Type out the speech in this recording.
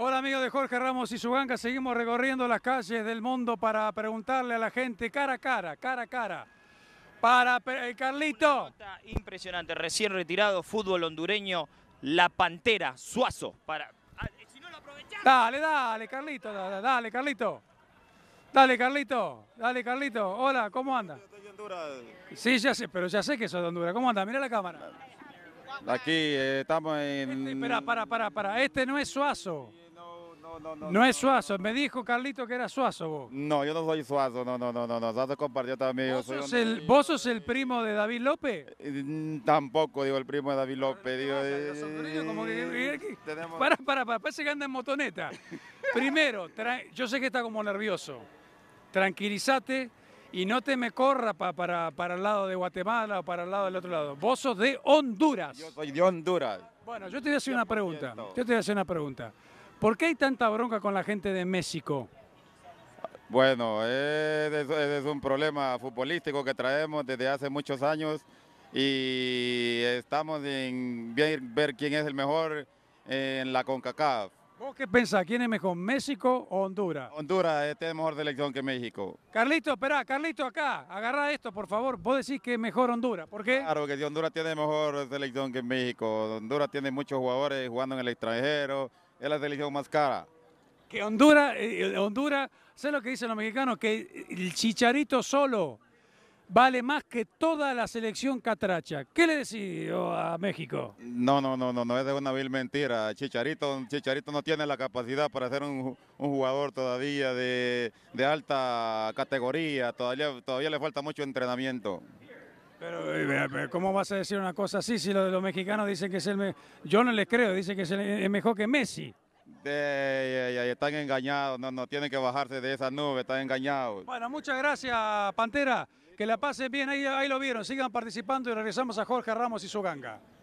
Hola amigos de Jorge Ramos y su banca, seguimos recorriendo las calles del mundo para preguntarle a la gente cara a cara, cara a cara. Para Carlito. Impresionante, recién retirado, fútbol hondureño, la pantera, Suazo. Para... Ah, eh, si no lo Dale, dale, Carlito, dale, dale, Carlito. Dale, Carlito, dale, Carlito. Hola, ¿cómo anda? Sí, ya sé, pero ya sé que soy de Honduras. ¿Cómo anda? Mira la cámara. Aquí eh, estamos en... espera, para, para, para. Este no es Suazo no, es Suazo, me dijo Carlito que era Suazo vos. No, yo no soy Suazo, no, no, no, no, no. Suazo compartió también. ¿Vos, sos el, primo de David López? Eh, mm, tampoco, digo, el primo de David López. Digo, Para, para, para, parece que anda en motoneta. Primero, yo sé que está como nervioso. Tranquilízate y no te me corra para, para el lado de Guatemala o para el lado del otro lado. Vos sos de Honduras. Yo soy de Honduras. Bueno, yo te voy a hacer una pregunta. Yo te voy a hacer una pregunta. ¿Por qué hay tanta bronca con la gente de México? Bueno, es, un problema futbolístico que traemos desde hace muchos años y estamos en ver quién es el mejor en la CONCACAF. ¿Vos qué pensás? ¿Quién es mejor, México o Honduras? Honduras este es mejor selección que México. Carlito, espera, Carlito, acá, agarra esto, por favor. Vos decís que es mejor Honduras, ¿por qué? Claro, que Honduras tiene mejor selección que México. Honduras tiene muchos jugadores jugando en el extranjero, es la selección más cara. Que Honduras, eh, eh, Honduras, sé lo que dicen los mexicanos? Que el chicharito solo vale más que toda la selección catracha. ¿Qué le decidió a México? No, no, no, no, no es de una vil mentira. Chicharito, Chicharito no tiene la capacidad para ser un, jugador todavía de, de, alta categoría. Todavía, todavía le falta mucho entrenamiento. Eh, pero, ¿cómo vas a decir una cosa así si lo de los mexicanos dicen que es el me... Yo no les creo, dicen que es mejor que Messi. están engañados, no, tienen que bajarse de esa nube, están engañados. Bueno, muchas gracias, Pantera. Que la pasen bien, ahí, ahí lo vieron. Sigan participando y regresamos a Jorge Ramos y su ganga.